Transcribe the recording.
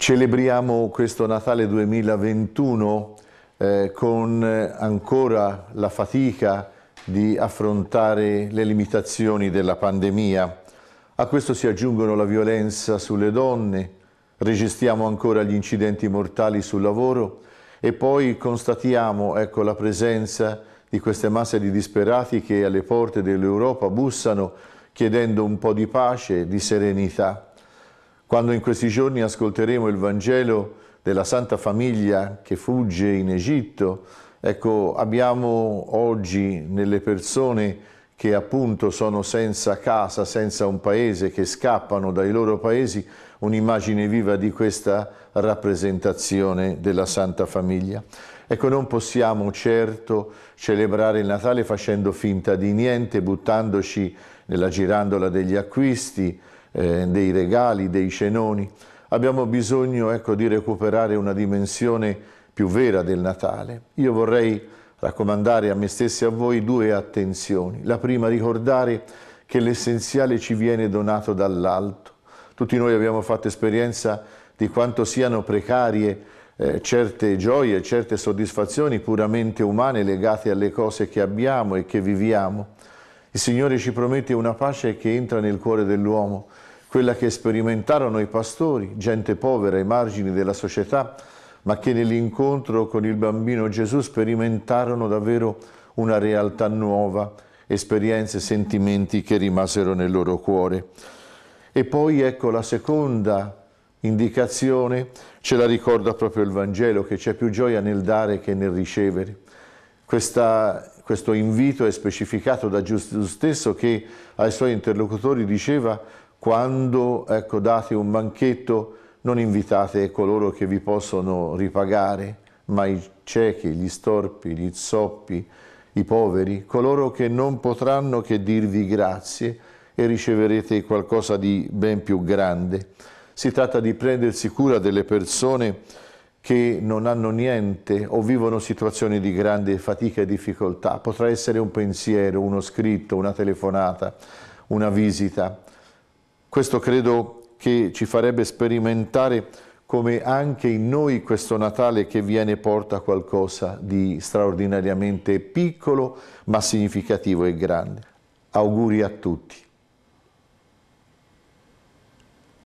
Celebriamo questo Natale 2021 eh, con eh, ancora la fatica di affrontare le limitazioni della pandemia. A questo si aggiungono la violenza sulle donne, registriamo ancora gli incidenti mortali sul lavoro e poi constatiamo ecco, la presenza di queste masse di disperati che alle porte dell'Europa bussano chiedendo un po' di pace, di serenità. Quando in questi giorni ascolteremo il Vangelo della Santa Famiglia che fugge in Egitto, ecco, abbiamo oggi nelle persone che appunto sono senza casa, senza un paese, che scappano dai loro paesi, un'immagine viva di questa rappresentazione della Santa Famiglia. Ecco, non possiamo certo celebrare il Natale facendo finta di niente, buttandoci nella girandola degli acquisti, eh, dei regali, dei cenoni. Abbiamo bisogno ecco, di recuperare una dimensione più vera del Natale. Io vorrei raccomandare a me stessi e a voi due attenzioni. La prima, ricordare che l'essenziale ci viene donato dall'alto. Tutti noi abbiamo fatto esperienza di quanto siano precarie eh, certe gioie, certe soddisfazioni puramente umane legate alle cose che abbiamo e che viviamo. Il Signore ci promette una pace che entra nel cuore dell'uomo, quella che sperimentarono i pastori, gente povera ai margini della società, ma che nell'incontro con il bambino Gesù sperimentarono davvero una realtà nuova, esperienze, sentimenti che rimasero nel loro cuore. E poi ecco la seconda indicazione, ce la ricorda proprio il Vangelo, che c'è più gioia nel dare che nel ricevere. Questa questo invito è specificato da Gesù stesso che ai suoi interlocutori diceva quando ecco, date un banchetto non invitate coloro che vi possono ripagare, ma i ciechi, gli storpi, gli zoppi, i poveri, coloro che non potranno che dirvi grazie e riceverete qualcosa di ben più grande. Si tratta di prendersi cura delle persone che non hanno niente o vivono situazioni di grande fatica e difficoltà. Potrà essere un pensiero, uno scritto, una telefonata, una visita. Questo credo che ci farebbe sperimentare come anche in noi questo Natale che viene porta qualcosa di straordinariamente piccolo ma significativo e grande. Auguri a tutti.